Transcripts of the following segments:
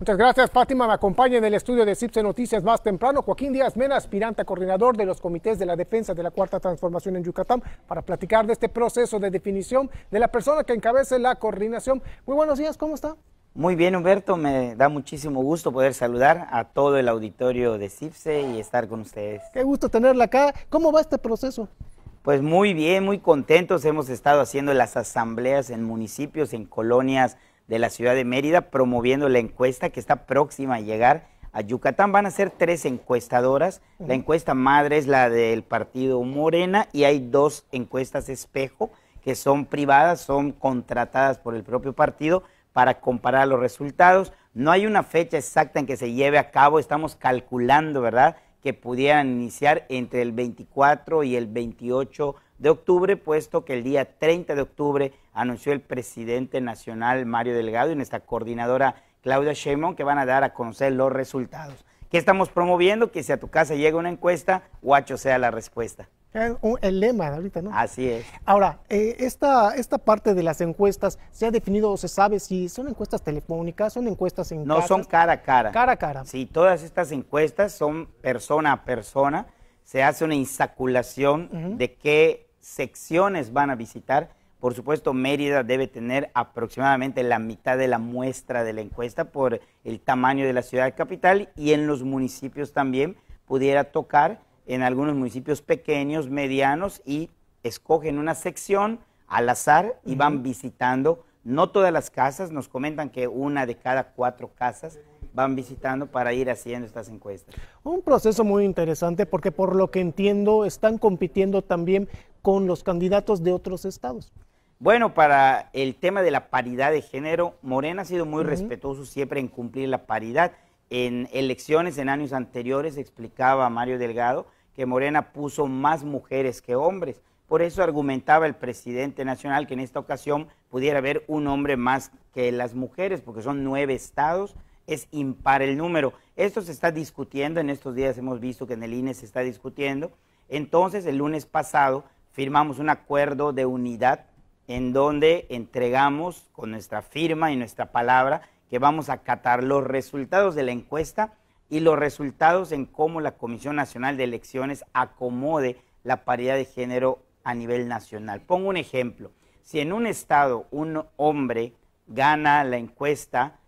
Muchas gracias, Fátima. Me acompaña en el estudio de CIPSE Noticias más temprano Joaquín Díaz Mena, aspirante coordinador de los comités de la defensa de la Cuarta Transformación en Yucatán, para platicar de este proceso de definición de la persona que encabece la coordinación. Muy buenos días, ¿cómo está? Muy bien, Humberto. Me da muchísimo gusto poder saludar a todo el auditorio de CIPSE y estar con ustedes. Qué gusto tenerla acá. ¿Cómo va este proceso? Pues muy bien, muy contentos. Hemos estado haciendo las asambleas en municipios, en colonias de la ciudad de Mérida promoviendo la encuesta que está próxima a llegar a Yucatán. Van a ser tres encuestadoras. La encuesta madre es la del partido Morena y hay dos encuestas espejo que son privadas, son contratadas por el propio partido para comparar los resultados. No hay una fecha exacta en que se lleve a cabo, estamos calculando, ¿verdad?, que pudieran iniciar entre el 24 y el 28 de octubre, puesto que el día 30 de octubre anunció el presidente nacional Mario Delgado y nuestra coordinadora Claudia Sheinbaum que van a dar a conocer los resultados. ¿Qué estamos promoviendo? Que si a tu casa llega una encuesta, guacho sea la respuesta. Eh, el lema ahorita, ¿no? Así es. Ahora, eh, esta, parte de las encuestas, ¿se ha definido o se sabe si son encuestas telefónicas, son encuestas en No, son cara a cara. Cara a cara. Sí, todas estas encuestas son persona a persona. Se hace una insaculación de qué secciones van a visitar. Por supuesto, Mérida debe tener aproximadamente la mitad de la muestra de la encuesta por el tamaño de la ciudad capital y en los municipios también pudiera tocar en algunos municipios pequeños, medianos y escogen una sección al azar y van visitando, no todas las casas, nos comentan que una de cada cuatro casas van visitando para ir haciendo estas encuestas. Un proceso muy interesante porque por lo que entiendo están compitiendo también con los candidatos de otros estados. Bueno, para el tema de la paridad de género, Morena ha sido muy respetuoso siempre en cumplir la paridad. En elecciones en años anteriores explicaba Mario Delgado que Morena puso más mujeres que hombres. Por eso argumentaba el presidente nacional que en esta ocasión pudiera haber un hombre más que las mujeres, porque son nueve estados, es impar el número. Esto se está discutiendo, en estos días hemos visto que en el INE se está discutiendo. Entonces, el lunes pasado firmamos un acuerdo de unidad en donde entregamos con nuestra firma y nuestra palabra que vamos a acatar los resultados de la encuesta y los resultados en cómo la Comisión Nacional de Elecciones acomode la paridad de género a nivel nacional. Pongo un ejemplo. Si en un estado un hombre gana la encuesta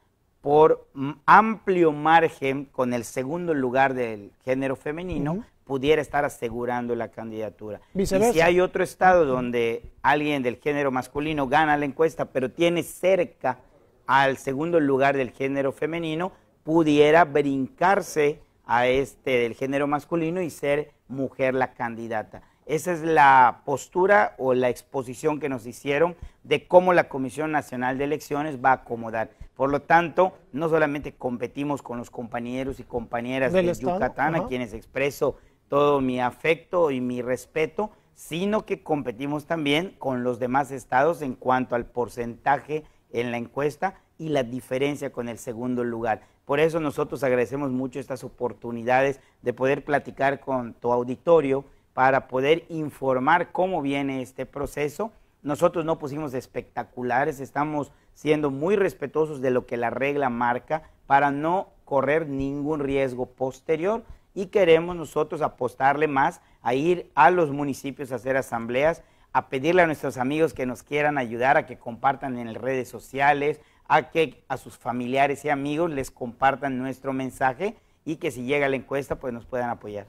por amplio margen con el segundo lugar del género femenino, pudiera estar asegurando la candidatura. Y si hay otro estado donde alguien del género masculino gana la encuesta, pero tiene cerca al segundo lugar del género femenino, pudiera brincarse a este del género masculino y ser mujer la candidata. Esa es la postura o la exposición que nos hicieron de cómo la Comisión Nacional de Elecciones va a acomodar. Por lo tanto, no solamente competimos con los compañeros y compañeras de Yucatán, a quienes expreso todo mi afecto y mi respeto, sino que competimos también con los demás estados en cuanto al porcentaje en la encuesta y la diferencia con el segundo lugar. Por eso nosotros agradecemos mucho estas oportunidades de poder platicar con tu auditorio, para poder informar cómo viene este proceso. Nosotros no pusimos espectaculares, estamos siendo muy respetuosos de lo que la regla marca para no correr ningún riesgo posterior y queremos nosotros apostarle más a ir a los municipios a hacer asambleas, a pedirle a nuestros amigos que nos quieran ayudar, a que compartan en las redes sociales, a que a sus familiares y amigos les compartan nuestro mensaje y que si llega la encuesta pues nos puedan apoyar.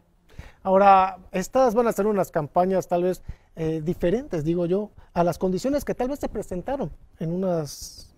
Ahora, estas van a ser unas campañas tal vez eh, diferentes, digo yo, a las condiciones que tal vez se presentaron en unas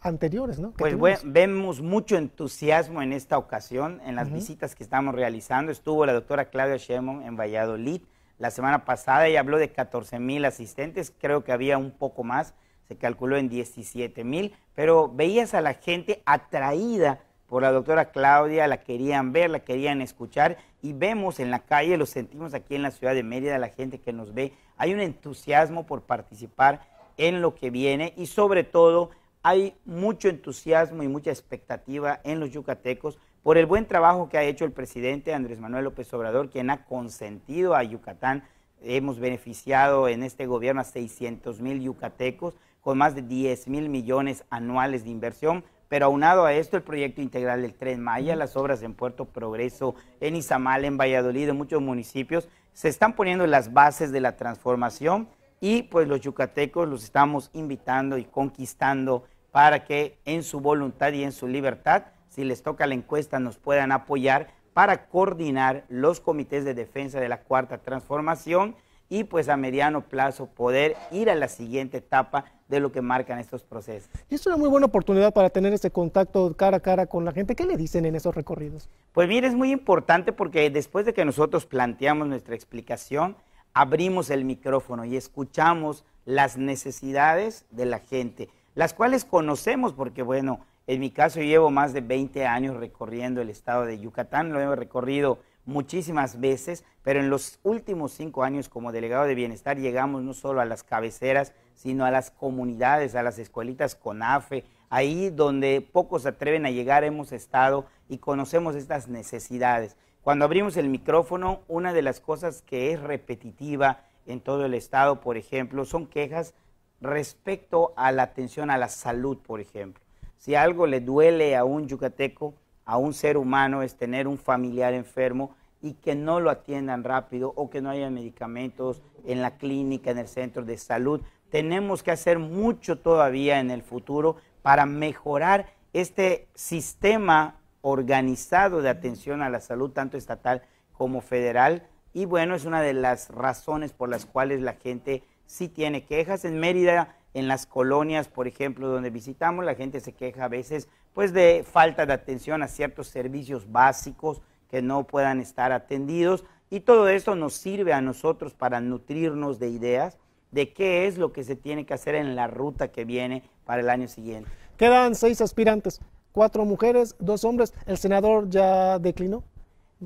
anteriores, ¿no? Pues vemos mucho entusiasmo en esta ocasión, en las visitas que estamos realizando. Estuvo la doctora Claudia shemon en Valladolid la semana pasada y habló de 14 mil asistentes, creo que había un poco más, se calculó en 17 mil, pero veías a la gente atraída por la doctora Claudia, la querían ver, la querían escuchar y vemos en la calle, lo sentimos aquí en la ciudad de Mérida, la gente que nos ve, hay un entusiasmo por participar en lo que viene y sobre todo hay mucho entusiasmo y mucha expectativa en los yucatecos por el buen trabajo que ha hecho el presidente Andrés Manuel López Obrador, quien ha consentido a Yucatán. Hemos beneficiado en este gobierno a 600 mil yucatecos con más de 10 mil millones anuales de inversión pero aunado a esto, el proyecto integral del Tren Maya, las obras en Puerto Progreso, en Izamal, en Valladolid, en muchos municipios, se están poniendo las bases de la transformación y pues los yucatecos los estamos invitando y conquistando para que en su voluntad y en su libertad, si les toca la encuesta, nos puedan apoyar para coordinar los comités de defensa de la cuarta transformación y pues a mediano plazo poder ir a la siguiente etapa de lo que marcan estos procesos. Y es una muy buena oportunidad para tener ese contacto cara a cara con la gente. ¿Qué le dicen en esos recorridos? Pues bien, es muy importante porque después de que nosotros planteamos nuestra explicación, abrimos el micrófono y escuchamos las necesidades de la gente, las cuales conocemos porque, bueno, en mi caso llevo más de 20 años recorriendo el estado de Yucatán, lo he recorrido muchísimas veces, pero en los últimos cinco años como delegado de bienestar llegamos no solo a las cabeceras, sino a las comunidades, a las escuelitas con AFE, ahí donde pocos se atreven a llegar hemos estado y conocemos estas necesidades. Cuando abrimos el micrófono, una de las cosas que es repetitiva en todo el estado, por ejemplo, son quejas respecto a la atención a la salud, por ejemplo. Si algo le duele a un yucateco, a un ser humano, es tener un familiar enfermo y que no lo atiendan rápido o que no haya medicamentos en la clínica, en el centro de salud tenemos que hacer mucho todavía en el futuro para mejorar este sistema organizado de atención a la salud, tanto estatal como federal. Y bueno, es una de las razones por las cuales la gente sí tiene quejas. En Mérida, en las colonias, por ejemplo, donde visitamos, la gente se queja a veces pues de falta de atención a ciertos servicios básicos que no puedan estar atendidos. Y todo esto nos sirve a nosotros para nutrirnos de ideas de qué es lo que se tiene que hacer en la ruta que viene para el año siguiente. Quedan seis aspirantes, cuatro mujeres, dos hombres. ¿El senador ya declinó?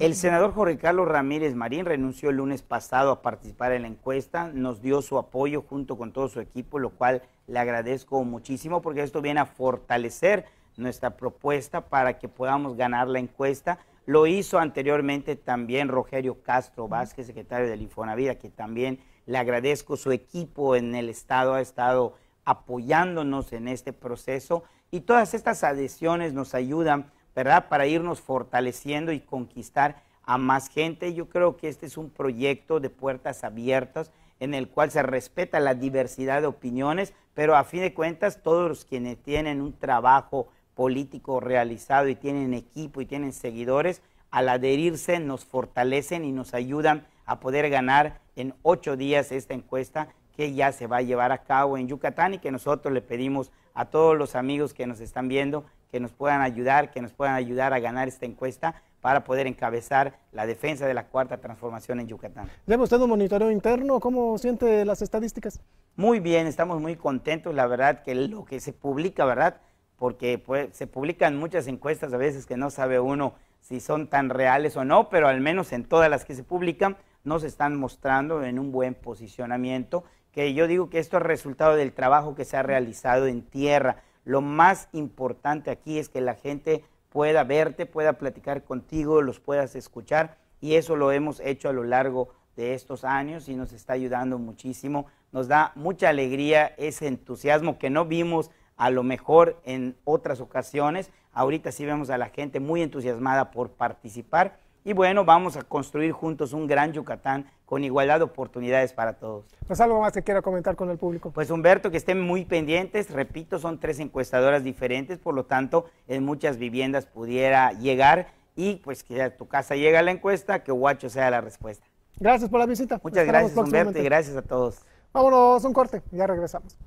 El senador Jorge Carlos Ramírez Marín renunció el lunes pasado a participar en la encuesta, nos dio su apoyo junto con todo su equipo, lo cual le agradezco muchísimo porque esto viene a fortalecer nuestra propuesta para que podamos ganar la encuesta. Lo hizo anteriormente también Rogerio Castro Vázquez, secretario del Infonavida, que también le agradezco su equipo en el Estado, ha estado apoyándonos en este proceso y todas estas adhesiones nos ayudan, ¿verdad?, para irnos fortaleciendo y conquistar a más gente. Yo creo que este es un proyecto de puertas abiertas en el cual se respeta la diversidad de opiniones, pero a fin de cuentas todos los quienes tienen un trabajo político realizado y tienen equipo y tienen seguidores, al adherirse nos fortalecen y nos ayudan a poder ganar en ocho días esta encuesta que ya se va a llevar a cabo en Yucatán y que nosotros le pedimos a todos los amigos que nos están viendo que nos puedan ayudar, que nos puedan ayudar a ganar esta encuesta para poder encabezar la defensa de la cuarta transformación en Yucatán. ¿Lleva usted un monitoreo interno? ¿Cómo siente las estadísticas? Muy bien, estamos muy contentos, la verdad que lo que se publica, ¿verdad? Porque pues, se publican muchas encuestas a veces que no sabe uno si son tan reales o no, pero al menos en todas las que se publican nos están mostrando en un buen posicionamiento, que yo digo que esto es resultado del trabajo que se ha realizado en tierra. Lo más importante aquí es que la gente pueda verte, pueda platicar contigo, los puedas escuchar y eso lo hemos hecho a lo largo de estos años y nos está ayudando muchísimo. Nos da mucha alegría ese entusiasmo que no vimos a lo mejor en otras ocasiones. Ahorita sí vemos a la gente muy entusiasmada por participar y bueno, vamos a construir juntos un gran Yucatán con igualdad de oportunidades para todos. Pues algo más que quiero comentar con el público. Pues Humberto, que estén muy pendientes, repito, son tres encuestadoras diferentes, por lo tanto, en muchas viviendas pudiera llegar y pues que tu casa llega la encuesta, que Huacho sea la respuesta. Gracias por la visita. Muchas gracias Humberto y gracias a todos. Vámonos, un corte, ya regresamos.